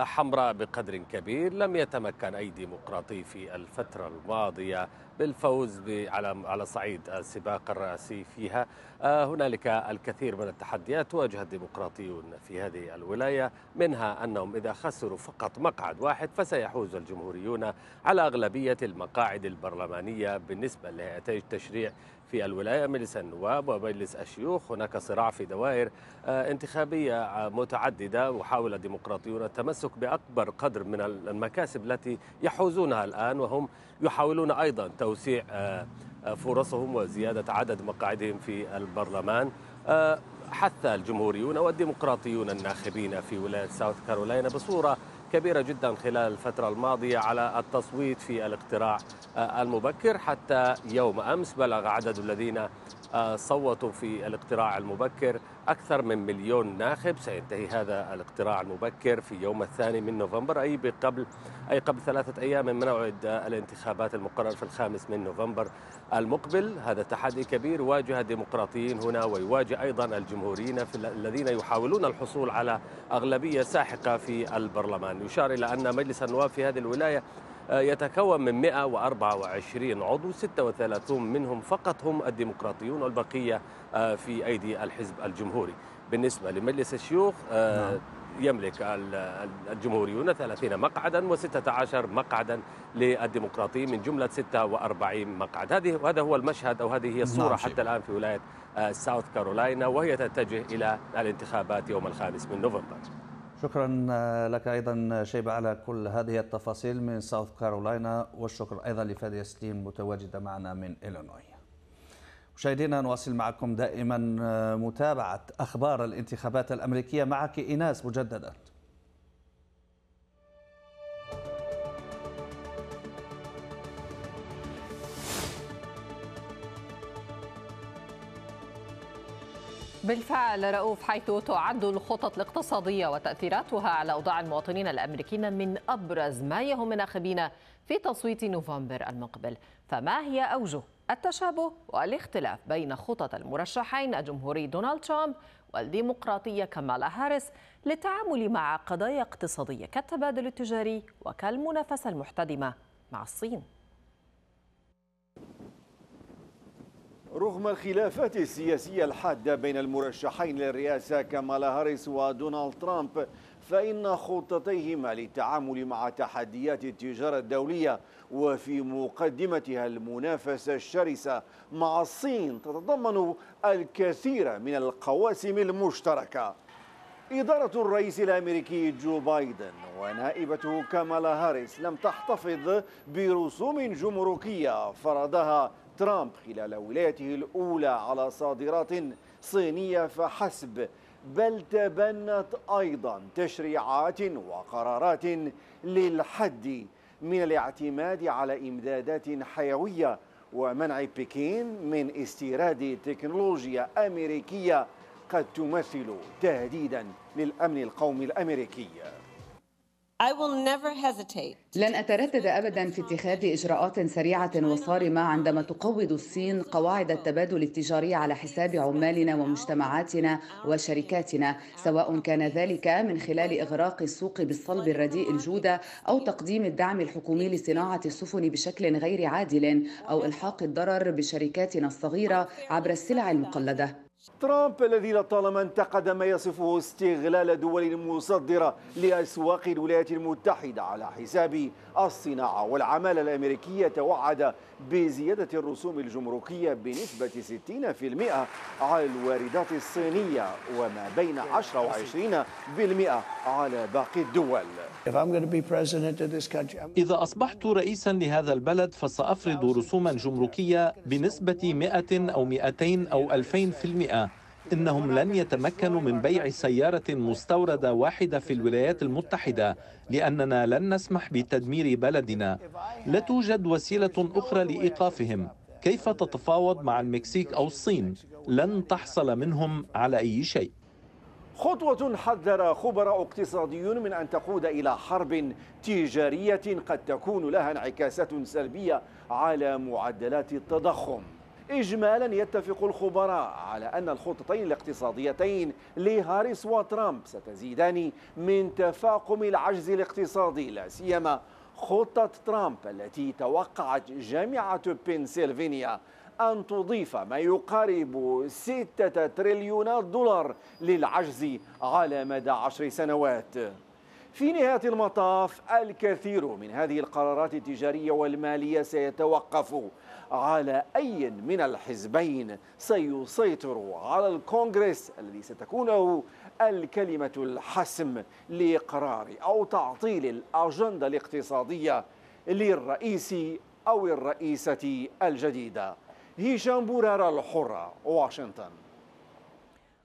حمراء بقدر كبير لم يتمكن أي ديمقراطي في الفترة الماضية بالفوز على على صعيد السباق الرئاسي فيها آه، هنالك الكثير من التحديات تواجه الديمقراطيون في هذه الولاية منها أنهم إذا خسروا فقط مقعد واحد فسيحوز الجمهوريون على أغلبية المقاعد البرلمانية بالنسبة لهيئتي التشريع في الولاية مجلس النواب ومجلس الشيوخ هناك صراع في دوائر آه، انتخابية آه، متعددة وحاول الديمقراطيون التمسك بأكبر قدر من المكاسب التي يحوزونها الآن وهم يحاولون أيضا توسيع آه، فرصهم وزيادة عدد مقاعدهم في البرلمان حث الجمهوريون والديمقراطيون الناخبين في ولاية ساوث كارولاينا بصورة كبيرة جدا خلال الفترة الماضية على التصويت في الاقتراع آه، المبكر حتى يوم أمس بلغ عدد الذين صوتوا في الاقتراع المبكر أكثر من مليون ناخب سينتهي هذا الاقتراع المبكر في يوم الثاني من نوفمبر أي قبل أي قبل ثلاثة أيام من موعد الانتخابات المقرر في الخامس من نوفمبر المقبل هذا تحدي كبير واجه الديمقراطيين هنا ويواجه أيضا الجمهوريين في الذين يحاولون الحصول على أغلبية ساحقة في البرلمان يشار إلى أن مجلس النواب في هذه الولاية آه، يتكون من 124 عضو 36 منهم فقط هم الديمقراطيون والبقية آه، في أيدي الحزب الجمهوري بالنسبة لمجلس الشيوخ آه، نعم. يملك الجمهوريون 30 مقعدا و16 مقعدا للديمقراطيين من جملة 46 مقعد هذه هذا هو المشهد أو هذه هي نعم، الصورة حتى الآن في ولاية ساوث كارولاينا وهي تتجه إلى الانتخابات يوم الخامس من نوفمبر شكرا آه، لك أيضا آه، شيبة على كل هذه التفاصيل من ساوث كارولاينا والشكر أيضا لفادي سليم متواجدة معنا من إلينوي مشاهدينا نواصل معكم دائما آه، متابعة أخبار الانتخابات الأمريكية معك إيناس مجددا بالفعل رؤوف حيث تعد الخطط الاقتصادية وتأثيراتها على أوضاع المواطنين الأمريكيين من أبرز ما يهم الناخبين في تصويت نوفمبر المقبل فما هي أوجه التشابه والاختلاف بين خطط المرشحين الجمهوري دونالد ترامب والديمقراطية كمالا هاريس للتعامل مع قضايا اقتصادية كالتبادل التجاري وكالمنافسة المحتدمة مع الصين رغم الخلافات السياسية الحادة بين المرشحين للرئاسة كمالا هاريس ودونالد ترامب فإن خطتيهما للتعامل مع تحديات التجارة الدولية وفي مقدمتها المنافسة الشرسة مع الصين تتضمن الكثير من القواسم المشتركة إدارة الرئيس الأمريكي جو بايدن ونائبته كمالا هاريس لم تحتفظ برسوم جمركية فرضها ترامب خلال ولايته الأولى على صادرات صينية فحسب بل تبنت أيضا تشريعات وقرارات للحد من الاعتماد على إمدادات حيوية ومنع بكين من استيراد تكنولوجيا أمريكية قد تمثل تهديدا للأمن القومي الأمريكي لن أتردد أبدا في اتخاذ إجراءات سريعة وصارمة عندما تقوض الصين قواعد التبادل التجاري على حساب عمالنا ومجتمعاتنا وشركاتنا سواء كان ذلك من خلال إغراق السوق بالصلب الرديء الجودة أو تقديم الدعم الحكومي لصناعة السفن بشكل غير عادل أو إلحاق الضرر بشركاتنا الصغيرة عبر السلع المقلدة ترامب الذي لطالما انتقد ما يصفه استغلال دول مصدرة لأسواق الولايات المتحدة على حساب الصناعة والعمالة الأمريكية توعد بزيادة الرسوم الجمركية بنسبة 60% على الواردات الصينية وما بين 10 و 20% على باقي الدول إذا أصبحت رئيسا لهذا البلد فسأفرض رسوما جمركية بنسبة 100 أو 200 أو 2000% إنهم لن يتمكنوا من بيع سيارة مستوردة واحدة في الولايات المتحدة لأننا لن نسمح بتدمير بلدنا لا توجد وسيلة أخرى لإيقافهم كيف تتفاوض مع المكسيك أو الصين لن تحصل منهم على أي شيء خطوة حذر خبراء اقتصاديون من أن تقود إلى حرب تجارية قد تكون لها انعكاسات سلبية على معدلات التضخم إجمالا يتفق الخبراء على أن الخطتين الاقتصاديتين لهاريس وترامب ستزيدان من تفاقم العجز الاقتصادي لا سيما خطة ترامب التي توقعت جامعة بنسلفانيا أن تضيف ما يقارب ستة تريليونات دولار للعجز على مدى عشر سنوات في نهاية المطاف الكثير من هذه القرارات التجارية والمالية سيتوقف على أي من الحزبين سيسيطر على الكونغرس الذي ستكونه الكلمة الحسم لقرار أو تعطيل الأجندة الاقتصادية للرئيس أو الرئيسة الجديدة هشام بورار الحرة واشنطن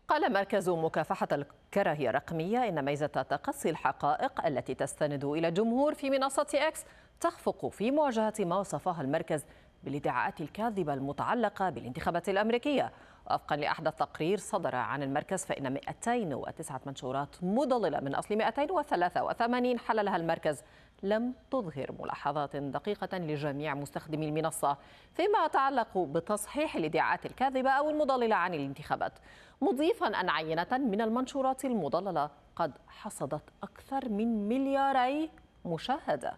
قال مركز مكافحة الكراهية الرقمية إن ميزة تقصي الحقائق التي تستند إلى الجمهور في منصة إكس تخفق في مواجهة ما وصفها المركز بالادعاءات الكاذبة المتعلقة بالانتخابات الأمريكية وفقا لأحدث تقرير صدر عن المركز فإن 209 منشورات مضللة من أصل 283 حللها المركز لم تظهر ملاحظات دقيقة لجميع مستخدمي المنصة فيما يتعلق بتصحيح الادعاءات الكاذبة أو المضللة عن الانتخابات مضيفا أن عينة من المنشورات المضللة قد حصدت أكثر من ملياري مشاهدة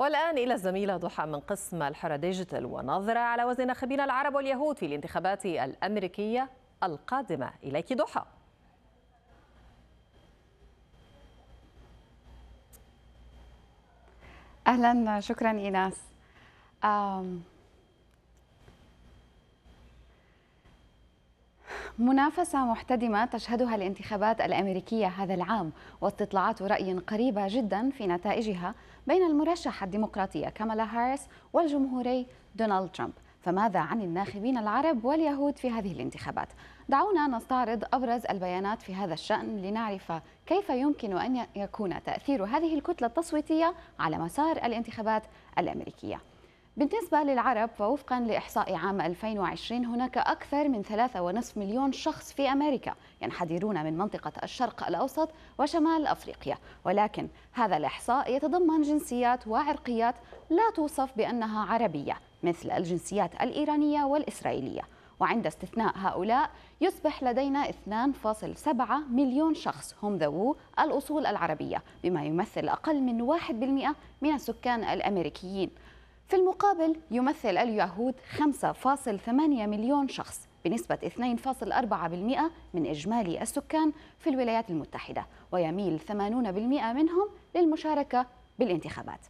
والآن إلى الزميلة ضحى من قسم الحرة ديجيتال ونظرة على وزن خبير العرب واليهود في الانتخابات الأمريكية القادمة إليك ضحى أهلا شكرا إيناس منافسة محتدمة تشهدها الانتخابات الأمريكية هذا العام واستطلاعات رأي قريبة جدا في نتائجها بين المرشحة الديمقراطية كامالا هاريس والجمهوري دونالد ترامب فماذا عن الناخبين العرب واليهود في هذه الانتخابات؟ دعونا نستعرض أبرز البيانات في هذا الشأن لنعرف كيف يمكن أن يكون تأثير هذه الكتلة التصويتية على مسار الانتخابات الأمريكية بالنسبة للعرب فوفقا لإحصاء عام 2020 هناك أكثر من 3.5 مليون شخص في أمريكا ينحدرون من منطقة الشرق الأوسط وشمال أفريقيا ولكن هذا الإحصاء يتضمن جنسيات وعرقيات لا توصف بأنها عربية مثل الجنسيات الإيرانية والإسرائيلية وعند استثناء هؤلاء يصبح لدينا 2.7 مليون شخص هم ذوو الأصول العربية بما يمثل أقل من 1% من السكان الأمريكيين في المقابل يمثل اليهود 5.8 مليون شخص بنسبة 2.4% من إجمالي السكان في الولايات المتحدة ويميل 80% منهم للمشاركة بالانتخابات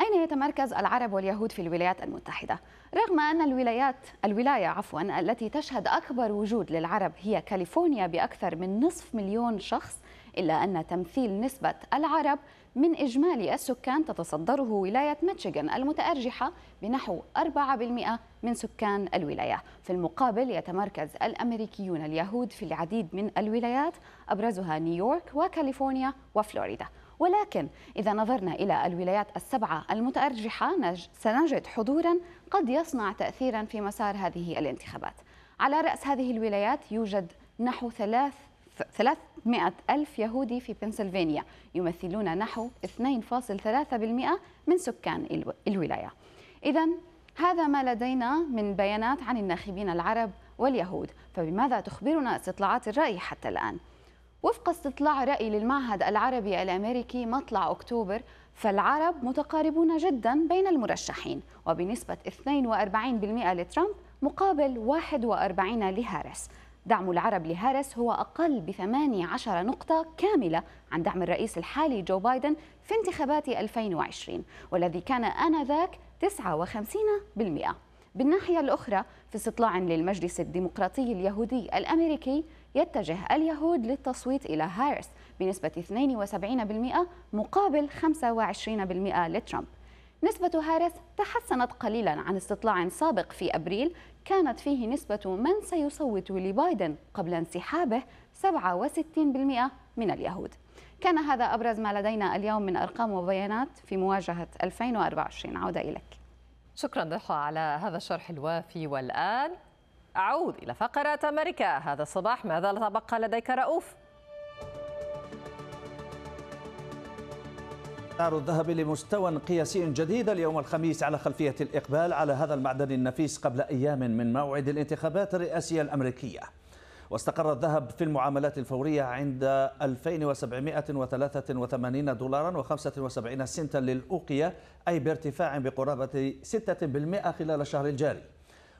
أين يتمركز العرب واليهود في الولايات المتحدة؟ رغم أن الولايات الولاية عفوا التي تشهد أكبر وجود للعرب هي كاليفورنيا بأكثر من نصف مليون شخص إلا أن تمثيل نسبة العرب من إجمالي السكان تتصدره ولاية ميشيغان المتأرجحة بنحو 4% من سكان الولاية في المقابل يتمركز الأمريكيون اليهود في العديد من الولايات أبرزها نيويورك وكاليفورنيا وفلوريدا ولكن إذا نظرنا إلى الولايات السبعة المتأرجحة سنجد حضورا قد يصنع تأثيرا في مسار هذه الانتخابات على رأس هذه الولايات يوجد نحو ثلاث 300 ألف يهودي في بنسلفانيا يمثلون نحو 2.3% من سكان الولاية إذا هذا ما لدينا من بيانات عن الناخبين العرب واليهود فبماذا تخبرنا استطلاعات الرأي حتى الآن؟ وفق استطلاع رأي للمعهد العربي الأمريكي مطلع أكتوبر فالعرب متقاربون جدا بين المرشحين وبنسبة 42% لترامب مقابل 41 لهارس دعم العرب لهارس هو أقل ب 18 نقطة كاملة عن دعم الرئيس الحالي جو بايدن في انتخابات 2020 والذي كان آنذاك 59%. بالناحية الأخرى في استطلاع للمجلس الديمقراطي اليهودي الأمريكي يتجه اليهود للتصويت إلى هارس بنسبة 72% مقابل 25% لترامب نسبة هارس تحسنت قليلا عن استطلاع سابق في أبريل كانت فيه نسبة من سيصوت لبايدن قبل انسحابه 67% من اليهود كان هذا أبرز ما لدينا اليوم من أرقام وبيانات في مواجهة 2024 عودة إليك شكرا ضحى على هذا الشرح الوافي والآن أعود إلى فقرة أمريكا هذا الصباح ماذا تبقى لديك رؤوف؟ أسعار الذهب لمستوى قياسي جديد اليوم الخميس على خلفية الإقبال على هذا المعدن النفيس قبل أيام من موعد الانتخابات الرئاسية الأمريكية واستقر الذهب في المعاملات الفورية عند 2783 دولارا و75 سنتا للأوقية أي بارتفاع بقرابة 6% خلال الشهر الجاري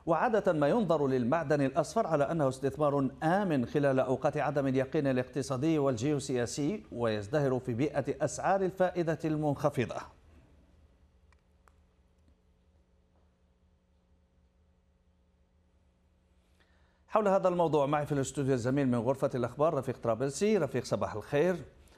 وعادة ما ينظر للمعدن الأصفر على أنه استثمار آمن خلال أوقات عدم اليقين الاقتصادي والجيوسياسي ويزدهر في بيئة أسعار الفائدة المنخفضة حول هذا الموضوع معي في الاستوديو الزميل من غرفة الأخبار رفيق طرابلسي رفيق صباح الخير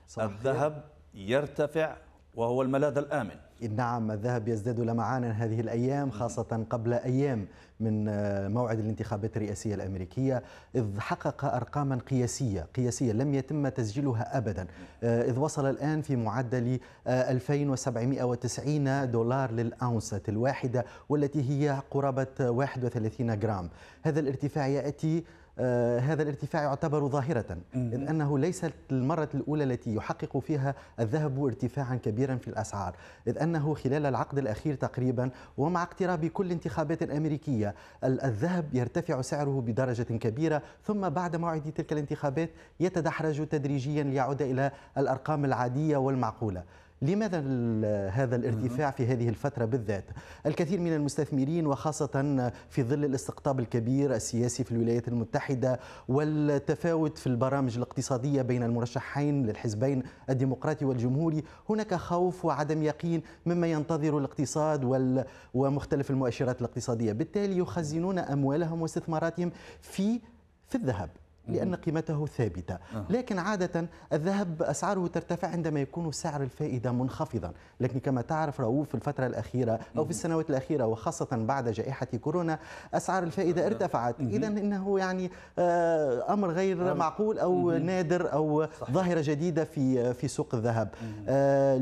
صباح الذهب يرتفع وهو الملاذ الآمن نعم الذهب يزداد لمعانا هذه الأيام خاصة قبل أيام من آه، موعد الانتخابات الرئاسية الأمريكية إذ حقق أرقاما قياسية قياسية لم يتم تسجيلها أبدا آه، إذ وصل الآن في معدل 2790 آه، دولار للأونصة الواحدة والتي هي قرابة 31 جرام هذا الارتفاع يأتي آه، هذا الارتفاع يعتبر ظاهرة إذ أنه ليست المرة الأولى التي يحقق فيها الذهب ارتفاعا كبيرا في الأسعار إذ أنه خلال العقد الأخير تقريبا ومع اقتراب كل انتخابات أمريكية الذهب يرتفع سعره بدرجة كبيرة ثم بعد موعد تلك الانتخابات يتدحرج تدريجيا ليعود إلى الأرقام العادية والمعقولة لماذا هذا الارتفاع في هذه الفترة بالذات؟ الكثير من المستثمرين وخاصة في ظل الاستقطاب الكبير السياسي في الولايات المتحدة والتفاوت في البرامج الاقتصادية بين المرشحين للحزبين الديمقراطي والجمهوري هناك خوف وعدم يقين مما ينتظر الاقتصاد وال... ومختلف المؤشرات الاقتصادية بالتالي يخزنون أموالهم واستثماراتهم في في الذهب لأن قيمته ثابتة أه. لكن عادة الذهب أسعاره ترتفع عندما يكون سعر الفائدة منخفضا لكن كما تعرف رؤوف في الفترة الأخيرة أو في السنوات الأخيرة وخاصة بعد جائحة كورونا أسعار الفائدة أه. ارتفعت إذا إنه يعني آه، أمر غير معقول أو نادر أو ظاهرة جديدة في في سوق الذهب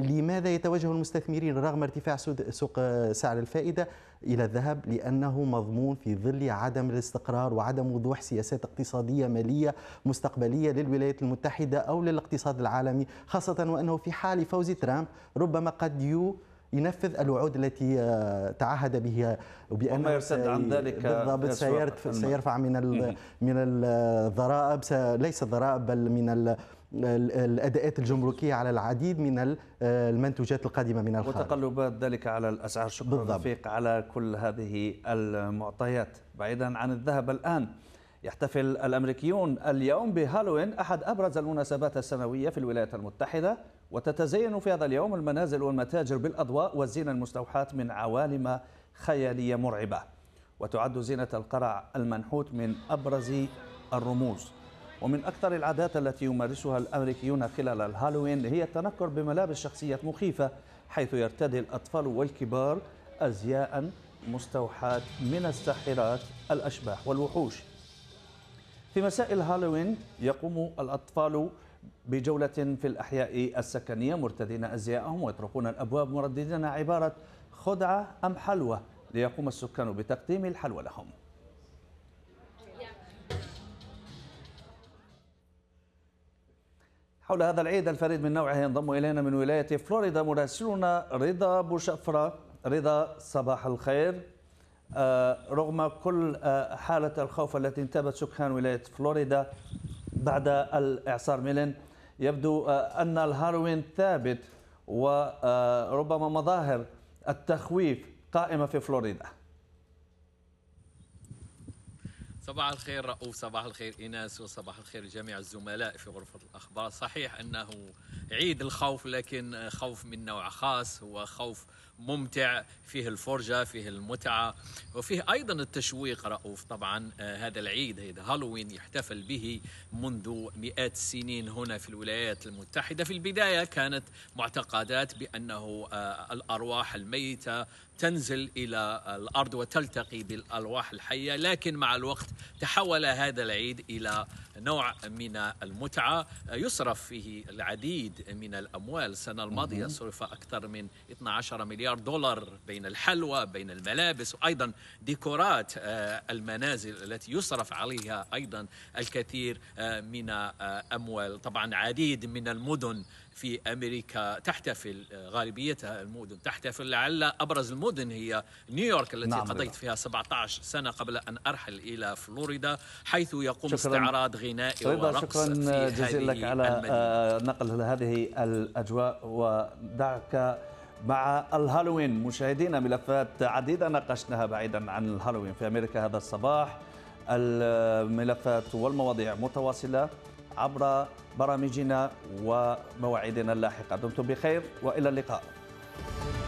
لماذا يتوجه المستثمرين رغم ارتفاع سوق سعر الفائدة الى الذهب لانه مضمون في ظل عدم الاستقرار وعدم وضوح سياسات اقتصاديه ماليه مستقبليه للولايات المتحده او للاقتصاد العالمي خاصه وانه في حال فوز ترامب ربما قد يو ينفذ الوعود التي آه، تعهد بها بأن وما يرتد عن ذلك بالضبط سيرفع من من الضرائب آه، ليس الضرائب بل من الاداءات الجمركيه على العديد من المنتوجات القادمه من الخارج وتقلبات ذلك على الاسعار شكرا بالضبط. على كل هذه المعطيات بعيدا عن الذهب الان يحتفل الامريكيون اليوم بهالوين احد ابرز المناسبات السنويه في الولايات المتحده وتتزين في هذا اليوم المنازل والمتاجر بالاضواء والزينه المستوحاه من عوالم خياليه مرعبه وتعد زينه القرع المنحوت من ابرز الرموز ومن أكثر العادات التي يمارسها الأمريكيون خلال الهالوين هي التنكر بملابس شخصيات مخيفة حيث يرتدي الأطفال والكبار أزياء مستوحاة من الساحرات الأشباح والوحوش في مساء الهالوين يقوم الأطفال بجولة في الأحياء السكنية مرتدين أزياءهم ويطرقون الأبواب مرددين عبارة خدعة أم حلوى ليقوم السكان بتقديم الحلوى لهم حول هذا العيد الفريد من نوعه ينضم إلينا من ولاية فلوريدا مراسلنا رضا بوشفرة رضا صباح الخير آه، رغم كل آه، حالة الخوف التي انتابت سكان ولاية فلوريدا بعد الإعصار ميلين يبدو آه، أن الهالوين ثابت وربما مظاهر التخويف قائمة في فلوريدا صباح الخير رؤوف صباح الخير إناس وصباح الخير لجميع الزملاء في غرفة الأخبار صحيح أنه عيد الخوف لكن خوف من نوع خاص هو خوف ممتع فيه الفرجة فيه المتعة وفيه أيضا التشويق رؤوف طبعا آه، هذا العيد هذا هالوين يحتفل به منذ مئات السنين هنا في الولايات المتحدة في البداية كانت معتقدات بأنه آه، الأرواح الميتة تنزل الى الارض وتلتقي بالالواح الحيه لكن مع الوقت تحول هذا العيد الى نوع من المتعه يصرف فيه العديد من الاموال السنه الماضيه صرف اكثر من 12 مليار دولار بين الحلوى بين الملابس وايضا ديكورات آه، المنازل التي يصرف عليها ايضا الكثير آه، من آه، اموال طبعا عديد من المدن في أمريكا تحتفل غالبيتها المدن تحتفل لعل أبرز المدن هي نيويورك التي نعم قضيت فيها 17 سنة قبل أن أرحل إلى فلوريدا حيث يقوم استعراض غنائي ورقص شكرا جزيلا لك على المدينة. آه، نقل هذه الأجواء ودعك مع الهالوين مشاهدينا ملفات عديدة ناقشناها بعيدا عن الهالوين في أمريكا هذا الصباح الملفات والمواضيع متواصلة عبر برامجنا ومواعيدنا اللاحقة دمتم بخير وإلى اللقاء